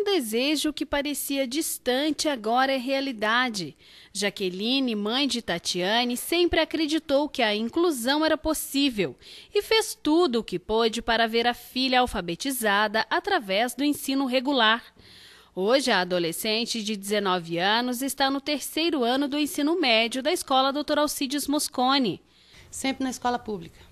um desejo que parecia distante agora é realidade. Jaqueline, mãe de Tatiane, sempre acreditou que a inclusão era possível e fez tudo o que pôde para ver a filha alfabetizada através do ensino regular. Hoje, a adolescente de 19 anos está no terceiro ano do ensino médio da escola Dr. Alcides Moscone. Sempre na escola pública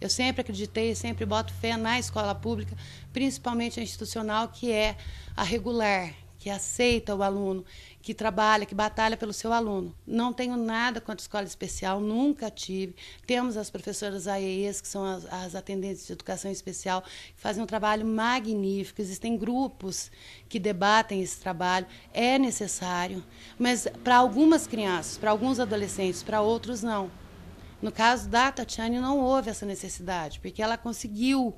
eu sempre acreditei, sempre boto fé na escola pública, principalmente a institucional, que é a regular, que aceita o aluno, que trabalha, que batalha pelo seu aluno. Não tenho nada contra a escola especial, nunca tive. Temos as professoras AEEs, que são as, as atendentes de educação especial, que fazem um trabalho magnífico. Existem grupos que debatem esse trabalho, é necessário, mas para algumas crianças, para alguns adolescentes, para outros não. No caso da Tatiane, não houve essa necessidade, porque ela conseguiu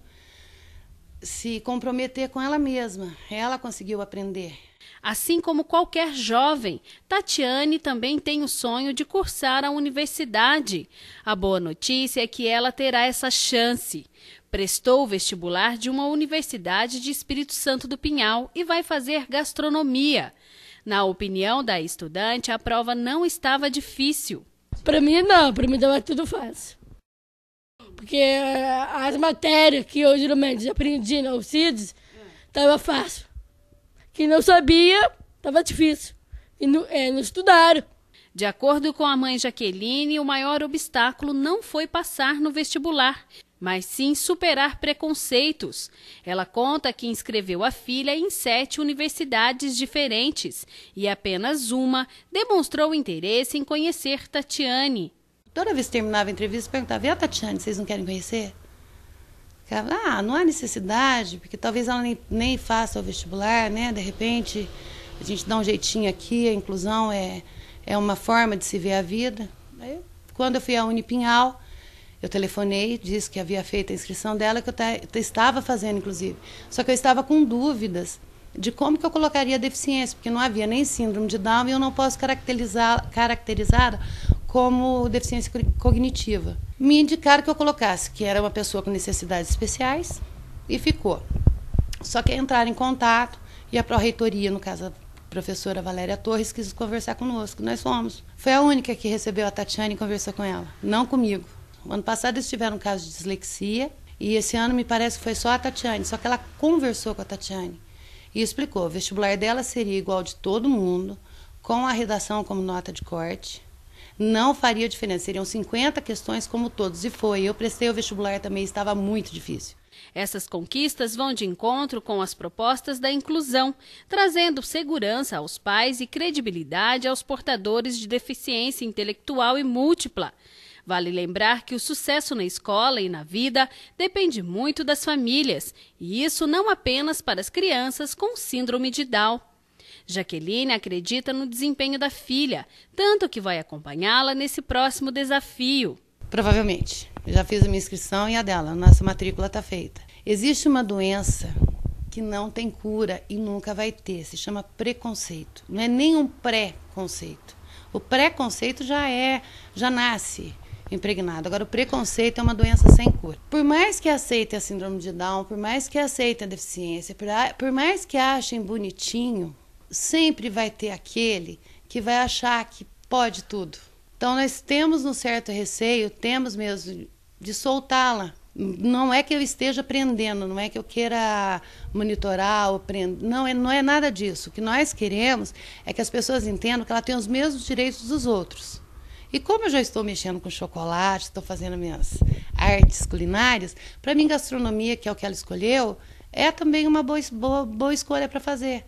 se comprometer com ela mesma, ela conseguiu aprender. Assim como qualquer jovem, Tatiane também tem o sonho de cursar a universidade. A boa notícia é que ela terá essa chance. Prestou o vestibular de uma universidade de Espírito Santo do Pinhal e vai fazer gastronomia. Na opinião da estudante, a prova não estava difícil. Para mim, não. Para mim, estava é tudo fácil. Porque eh, as matérias que eu geralmente aprendi na UCIDS estava fácil. Quem não sabia, estava difícil. E não, é, eh, não estudaram. De acordo com a mãe Jaqueline, o maior obstáculo não foi passar no vestibular, mas sim superar preconceitos. Ela conta que inscreveu a filha em sete universidades diferentes e apenas uma demonstrou interesse em conhecer Tatiane. Toda vez que terminava a entrevista, perguntava: e a Tatiane, vocês não querem conhecer? Ficava, ah, não há necessidade, porque talvez ela nem, nem faça o vestibular, né? De repente, a gente dá um jeitinho aqui, a inclusão é é uma forma de se ver a vida. Aí, quando eu fui à Unipinhal, eu telefonei, disse que havia feito a inscrição dela, que eu estava fazendo, inclusive. Só que eu estava com dúvidas de como que eu colocaria a deficiência, porque não havia nem síndrome de Down e eu não posso caracterizar, caracterizar como deficiência cognitiva. Me indicaram que eu colocasse que era uma pessoa com necessidades especiais e ficou. Só que entraram em contato e a pró-reitoria, no caso professora Valéria Torres quis conversar conosco. Nós fomos. Foi a única que recebeu a Tatiane e conversou com ela, não comigo. O ano passado eles tiveram um caso de dislexia e esse ano me parece que foi só a Tatiane, só que ela conversou com a Tatiane e explicou: o vestibular dela seria igual de todo mundo, com a redação como nota de corte não faria diferença, seriam 50 questões como todos, e foi. Eu prestei o vestibular também, estava muito difícil. Essas conquistas vão de encontro com as propostas da inclusão, trazendo segurança aos pais e credibilidade aos portadores de deficiência intelectual e múltipla. Vale lembrar que o sucesso na escola e na vida depende muito das famílias, e isso não apenas para as crianças com síndrome de Down. Jaqueline acredita no desempenho da filha, tanto que vai acompanhá-la nesse próximo desafio. Provavelmente. Eu já fiz a minha inscrição e a dela, nossa matrícula está feita. Existe uma doença que não tem cura e nunca vai ter, se chama preconceito. Não é nem um pré-conceito. O preconceito já é, já nasce impregnado. Agora, o preconceito é uma doença sem cura. Por mais que aceitem a síndrome de Down, por mais que aceitem a deficiência, por, por mais que achem bonitinho sempre vai ter aquele que vai achar que pode tudo. Então nós temos um certo receio, temos mesmo de soltá-la. Não é que eu esteja prendendo, não é que eu queira monitorar ou não é, não é nada disso. O que nós queremos é que as pessoas entendam que ela tem os mesmos direitos dos outros. E como eu já estou mexendo com chocolate, estou fazendo minhas artes culinárias, para mim gastronomia, que é o que ela escolheu, é também uma boa, boa, boa escolha para fazer.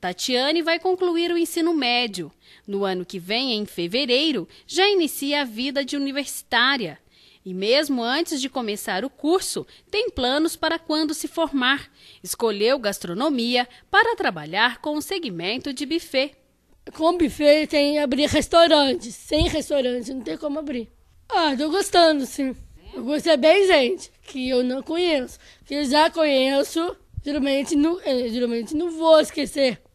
Tatiane vai concluir o ensino médio. No ano que vem, em fevereiro, já inicia a vida de universitária. E mesmo antes de começar o curso, tem planos para quando se formar. Escolheu gastronomia para trabalhar com o segmento de buffet. Com buffet tem abrir restaurantes. Sem restaurante não tem como abrir. Ah, tô gostando, sim. Eu é bem, gente, que eu não conheço. Que eu já conheço, geralmente não, eh, geralmente não vou esquecer.